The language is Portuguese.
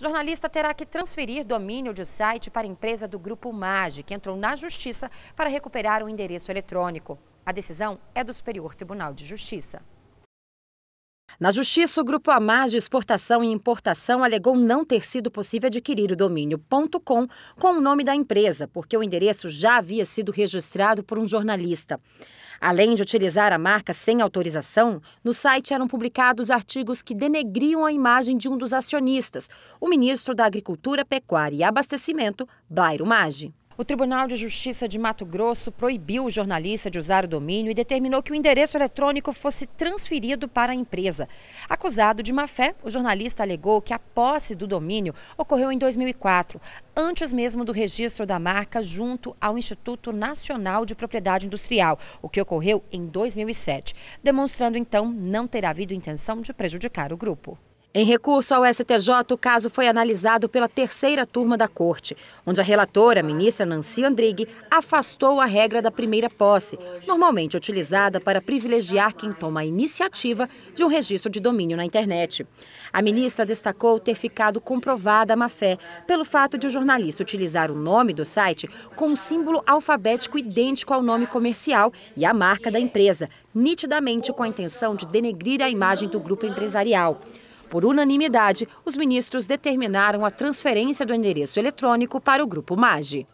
jornalista terá que transferir domínio de site para a empresa do Grupo Mage, que entrou na Justiça para recuperar o endereço eletrônico. A decisão é do Superior Tribunal de Justiça. Na justiça, o grupo Amas de Exportação e Importação alegou não ter sido possível adquirir o domínio.com com o nome da empresa, porque o endereço já havia sido registrado por um jornalista. Além de utilizar a marca sem autorização, no site eram publicados artigos que denegriam a imagem de um dos acionistas, o ministro da Agricultura, Pecuária e Abastecimento, Blairo Maggi. O Tribunal de Justiça de Mato Grosso proibiu o jornalista de usar o domínio e determinou que o endereço eletrônico fosse transferido para a empresa. Acusado de má-fé, o jornalista alegou que a posse do domínio ocorreu em 2004, antes mesmo do registro da marca junto ao Instituto Nacional de Propriedade Industrial, o que ocorreu em 2007, demonstrando então não ter havido intenção de prejudicar o grupo. Em recurso ao STJ, o caso foi analisado pela terceira turma da corte, onde a relatora, a ministra Nancy Andrighi, afastou a regra da primeira posse, normalmente utilizada para privilegiar quem toma a iniciativa de um registro de domínio na internet. A ministra destacou ter ficado comprovada a má-fé pelo fato de o jornalista utilizar o nome do site com um símbolo alfabético idêntico ao nome comercial e à marca da empresa, nitidamente com a intenção de denegrir a imagem do grupo empresarial. Por unanimidade, os ministros determinaram a transferência do endereço eletrônico para o Grupo MAGE.